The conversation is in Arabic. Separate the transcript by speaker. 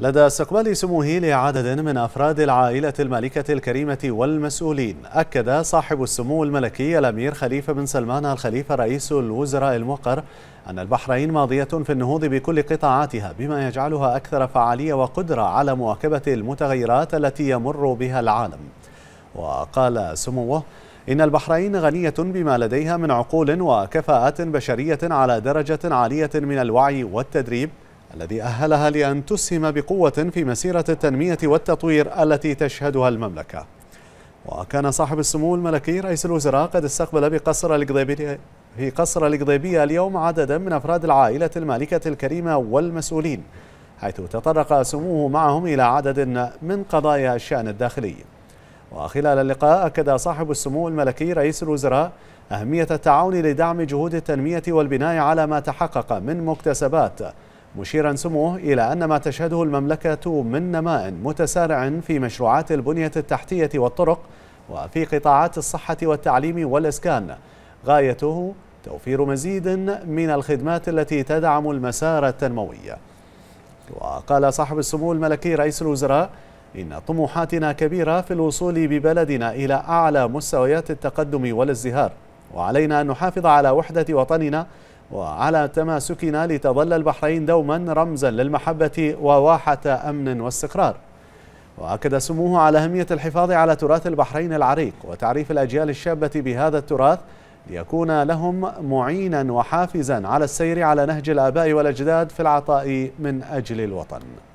Speaker 1: لدى استقبال سموه لعدد من أفراد العائلة المالكة الكريمة والمسؤولين أكد صاحب السمو الملكي الأمير خليفة بن سلمان الخليفة رئيس الوزراء الموقر أن البحرين ماضية في النهوض بكل قطاعاتها بما يجعلها أكثر فعالية وقدرة على مواكبة المتغيرات التي يمر بها العالم وقال سموه إن البحرين غنية بما لديها من عقول وكفاءات بشرية على درجة عالية من الوعي والتدريب الذي أهلها لأن تسهم بقوة في مسيرة التنمية والتطوير التي تشهدها المملكة وكان صاحب السمو الملكي رئيس الوزراء قد استقبل بقصر القضيبية في قصر القضيبية اليوم عددا من أفراد العائلة المالكة الكريمة والمسؤولين حيث تطرق سموه معهم إلى عدد من قضايا الشأن الداخلي وخلال اللقاء أكد صاحب السمو الملكي رئيس الوزراء أهمية التعاون لدعم جهود التنمية والبناء على ما تحقق من مكتسبات مشيرا سموه إلى أن ما تشهده المملكة من نماء متسارع في مشروعات البنية التحتية والطرق وفي قطاعات الصحة والتعليم والإسكان غايته توفير مزيد من الخدمات التي تدعم المسار التنموي وقال صاحب السمو الملكي رئيس الوزراء إن طموحاتنا كبيرة في الوصول ببلدنا إلى أعلى مستويات التقدم والازدهار وعلينا أن نحافظ على وحدة وطننا وعلى تماسكنا لتظل البحرين دوما رمزا للمحبة وواحة أمن واستقرار وأكد سموه على أهمية الحفاظ على تراث البحرين العريق وتعريف الأجيال الشابة بهذا التراث ليكون لهم معينا وحافزا على السير على نهج الآباء والأجداد في العطاء من أجل الوطن